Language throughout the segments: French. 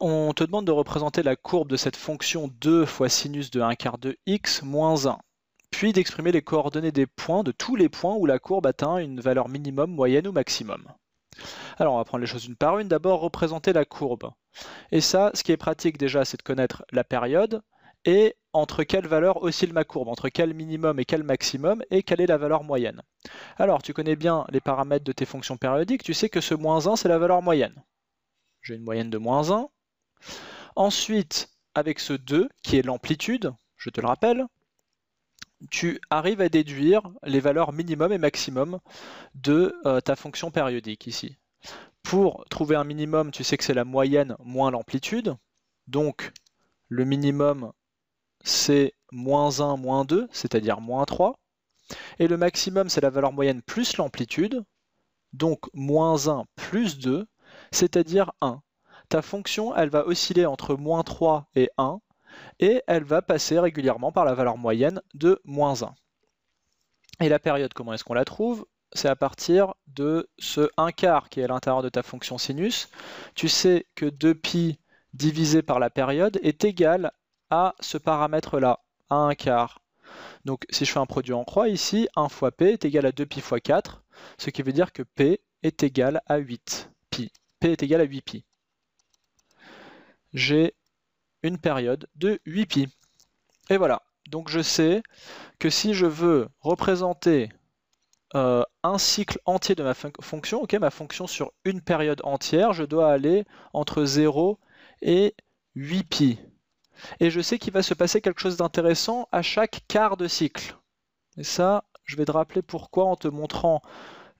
on te demande de représenter la courbe de cette fonction 2 fois sinus de 1 quart de x moins 1, puis d'exprimer les coordonnées des points, de tous les points où la courbe atteint une valeur minimum, moyenne ou maximum. Alors on va prendre les choses une par une, d'abord représenter la courbe. Et ça, ce qui est pratique déjà, c'est de connaître la période et entre quelle valeur oscille ma courbe, entre quel minimum et quel maximum, et quelle est la valeur moyenne. Alors tu connais bien les paramètres de tes fonctions périodiques, tu sais que ce moins 1 c'est la valeur moyenne. J'ai une moyenne de moins 1, Ensuite, avec ce 2, qui est l'amplitude, je te le rappelle, tu arrives à déduire les valeurs minimum et maximum de euh, ta fonction périodique ici. Pour trouver un minimum, tu sais que c'est la moyenne moins l'amplitude. Donc, le minimum, c'est moins 1, moins 2, c'est-à-dire moins 3. Et le maximum, c'est la valeur moyenne plus l'amplitude. Donc, moins 1 plus 2, c'est-à-dire 1 ta fonction, elle va osciller entre moins 3 et 1, et elle va passer régulièrement par la valeur moyenne de moins 1. Et la période, comment est-ce qu'on la trouve C'est à partir de ce 1 quart qui est à l'intérieur de ta fonction sinus. Tu sais que 2pi divisé par la période est égal à ce paramètre-là, à 1 quart. Donc si je fais un produit en croix ici, 1 fois p est égal à 2pi fois 4, ce qui veut dire que p est égal à 8 pi. p est égal à 8 pi j'ai une période de 8 pi. Et voilà, donc je sais que si je veux représenter euh, un cycle entier de ma fonction, ok, ma fonction sur une période entière, je dois aller entre 0 et 8 pi. Et je sais qu'il va se passer quelque chose d'intéressant à chaque quart de cycle. Et ça, je vais te rappeler pourquoi en te montrant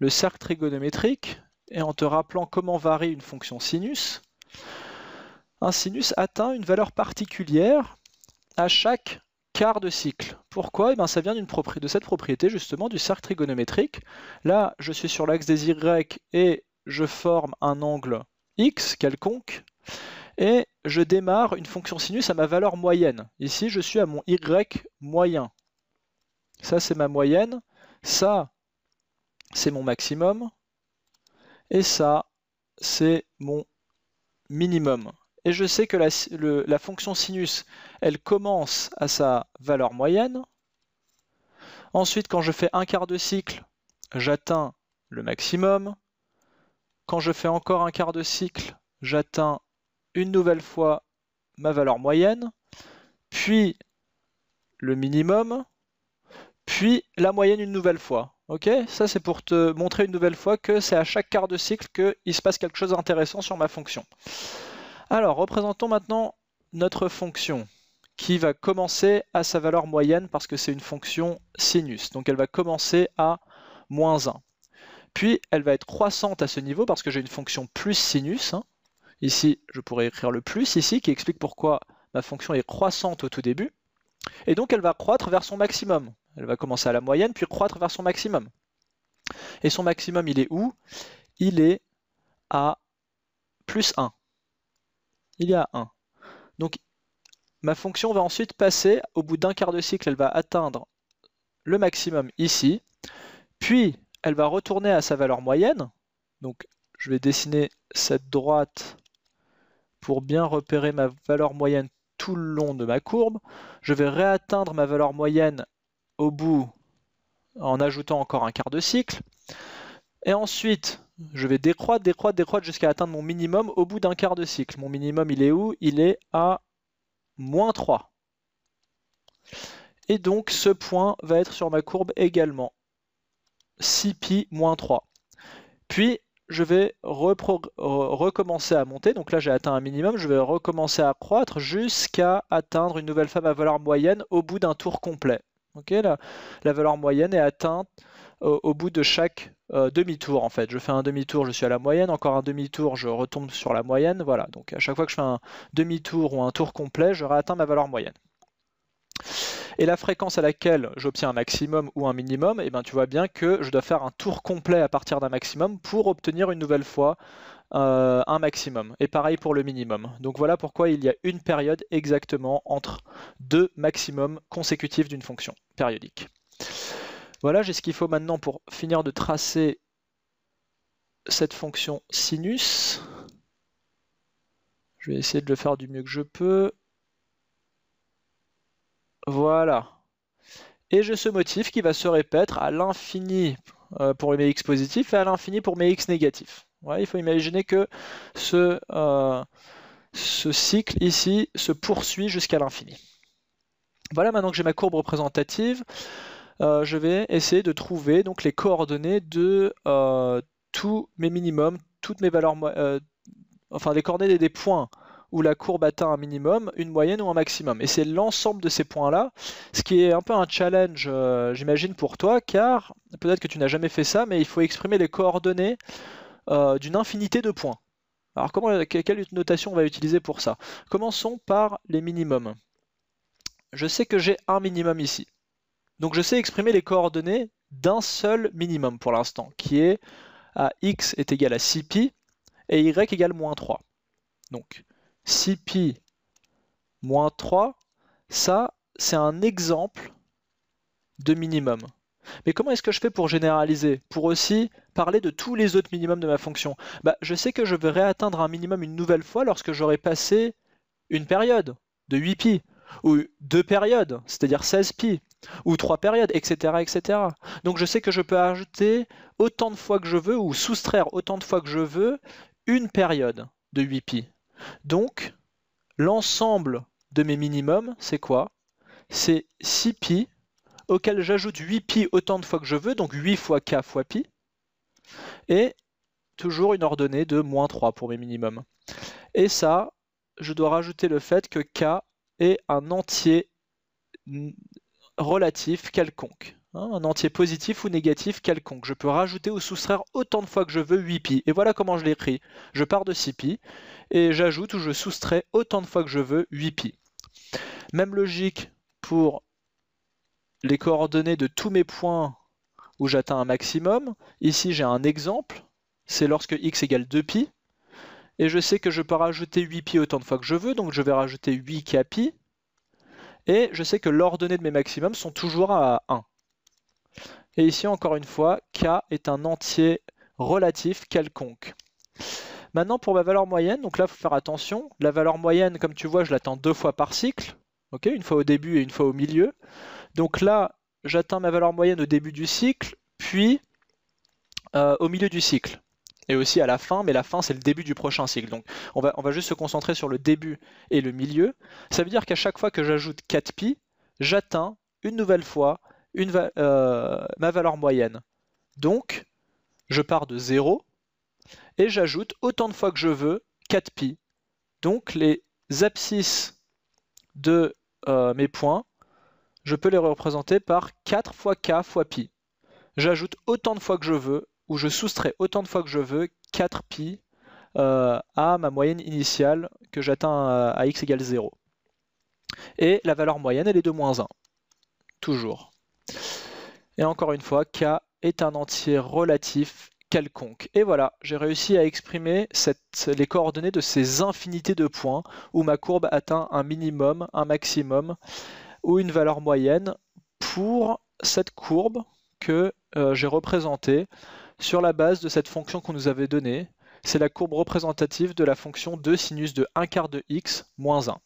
le cercle trigonométrique et en te rappelant comment varie une fonction sinus un sinus atteint une valeur particulière à chaque quart de cycle. Pourquoi eh bien, Ça vient de cette propriété justement du cercle trigonométrique. Là, je suis sur l'axe des Y et je forme un angle X quelconque. Et je démarre une fonction sinus à ma valeur moyenne. Ici, je suis à mon Y moyen. Ça, c'est ma moyenne. Ça, c'est mon maximum. Et ça, c'est mon minimum et je sais que la, fonction sinus, elle commence à sa valeur moyenne. Ensuite, quand je fais un quart de cycle, j'atteins le maximum. Quand je fais encore un quart de cycle, j'atteins une nouvelle fois ma valeur moyenne, puis le minimum, puis la moyenne une nouvelle fois. Ok Ça, c'est pour te montrer une nouvelle fois que c'est à chaque quart de cycle qu'il se passe quelque chose d'intéressant sur ma fonction. Alors, représentons maintenant notre fonction qui va commencer à sa valeur moyenne parce que c'est une fonction sinus. Donc elle va commencer à moins 1. Puis elle va être croissante à ce niveau parce que j'ai une fonction plus sinus. Hein. Ici, je pourrais écrire le plus ici qui explique pourquoi ma fonction est croissante au tout début. Et donc elle va croître vers son maximum. Elle va commencer à la moyenne puis croître vers son maximum. Et son maximum, il est où Il est à plus 1 il y a 1. Donc ma fonction va ensuite passer, au bout d'un quart de cycle, elle va atteindre le maximum ici, puis elle va retourner à sa valeur moyenne. Donc je vais dessiner cette droite pour bien repérer ma valeur moyenne tout le long de ma courbe. Je vais réatteindre ma valeur moyenne au bout en ajoutant encore un quart de cycle. Et ensuite, je vais décroître, décroître, décroître jusqu'à atteindre mon minimum au bout d'un quart de cycle. Mon minimum, il est où Il est à moins 3. Et donc, ce point va être sur ma courbe également. 6pi moins 3. Puis, je vais recommencer à monter. Donc là, j'ai atteint un minimum. Je vais recommencer à croître jusqu'à atteindre une nouvelle femme à valeur moyenne au bout d'un tour complet. la, valeur moyenne est atteinte au, bout de chaque euh, demi-tour en fait. Je fais un demi-tour, je suis à la moyenne, encore un demi-tour, je retombe sur la moyenne. Voilà, donc à chaque fois que je fais un demi-tour ou un tour complet, je réatteins ma valeur moyenne. Et la fréquence à laquelle j'obtiens un maximum ou un minimum, eh ben, tu vois bien que je dois faire un tour complet à partir d'un maximum pour obtenir une nouvelle fois euh, un maximum. Et pareil pour le minimum. Donc voilà pourquoi il y a une période exactement entre deux maximums consécutifs d'une fonction périodique. Voilà, j'ai ce qu'il faut maintenant pour finir de tracer cette fonction sinus. Je vais essayer de le faire du mieux que je peux. Voilà. Et j'ai ce motif qui va se répéter à l'infini euh, pour mes x positifs et à l'infini pour mes x négatifs. il faut imaginer que ce, euh, ce cycle ici se poursuit jusqu'à l'infini. Voilà maintenant que j'ai ma courbe représentative. Euh, je vais essayer de trouver donc les coordonnées de euh, tous mes minimums, toutes mes valeurs, euh, enfin les coordonnées des points où la courbe atteint un minimum, une moyenne ou un maximum. Et c'est l'ensemble de ces points-là, ce qui est un peu un challenge, j'imagine, pour toi, car peut-être que tu n'as jamais fait ça, mais il faut exprimer les coordonnées d'une infinité de points. Alors comment, quelle notation on va utiliser pour ça Commençons par les minimums. Je sais que j'ai un minimum ici. Donc je sais exprimer les coordonnées d'un seul minimum pour l'instant, qui est à x est égal à 6pi et y égale moins 3. Donc 6pi moins 3, ça c'est un exemple de minimum. Mais comment est-ce que je fais pour généraliser Pour aussi parler de tous les autres minimums de ma fonction bah, Je sais que je vais réatteindre un minimum une nouvelle fois lorsque j'aurai passé une période de 8 pi, ou deux périodes, c'est-à-dire 16 pi, ou trois périodes, etc., etc. Donc je sais que je peux ajouter autant de fois que je veux ou soustraire autant de fois que je veux une période de 8 pi. Donc l'ensemble de mes minimums, c'est quoi C'est 6 pi auquel j'ajoute 8 pi autant de fois que je veux, donc 8 fois k fois pi, et toujours une ordonnée de moins 3 pour mes minimums. Et ça, je dois rajouter le fait que k est un entier relatif quelconque. Hein, un entier positif ou négatif quelconque. Je peux rajouter ou soustraire autant de fois que je veux 8pi. Et voilà comment je l'écris. Je pars de 6pi et j'ajoute ou je soustrais autant de fois que je veux 8pi. Même logique pour les coordonnées de tous mes points où j'atteins un maximum. Ici, j'ai un exemple. C'est lorsque x égale 2pi. Et je sais que je peux rajouter 8pi autant de fois que je veux, donc je vais rajouter 8kpi. Et je sais que l'ordonnée de mes maximums sont toujours à 1. Et ici, encore une fois, K est un entier relatif quelconque. Maintenant, pour ma valeur moyenne, donc là, il faut faire attention. La valeur moyenne, comme tu vois, je l'attends deux fois par cycle. une fois au début et une fois au milieu. Donc là, j'atteins ma valeur moyenne au début du cycle, puis euh, au milieu du cycle et aussi à la fin, mais la fin c'est le début du prochain cycle. Donc on va, on va juste se concentrer sur le début et le milieu. Ça veut dire qu'à chaque fois que j'ajoute 4 pi, j'atteins une nouvelle fois euh, ma valeur moyenne. Donc je pars de 0 et j'ajoute autant de fois que je veux 4 pi. Donc les abscisses de euh, mes points, je peux les représenter par 4 fois k fois pi. J'ajoute autant de fois que je veux où je soustrais autant de fois que je veux 4 pi euh, à ma moyenne initiale que j'atteins euh, à, x égale 0. Et la valeur moyenne, elle est de moins 1. Toujours. Et encore une fois, k est un entier relatif quelconque. Et voilà, j'ai réussi à exprimer les coordonnées de ces infinités de points où ma courbe atteint un minimum, un maximum ou une valeur moyenne pour cette courbe que euh, j'ai représentée sur la base de cette fonction qu'on nous avait donnée. C'est la courbe représentative de la fonction 2 sinus de 1 quart de x moins 1.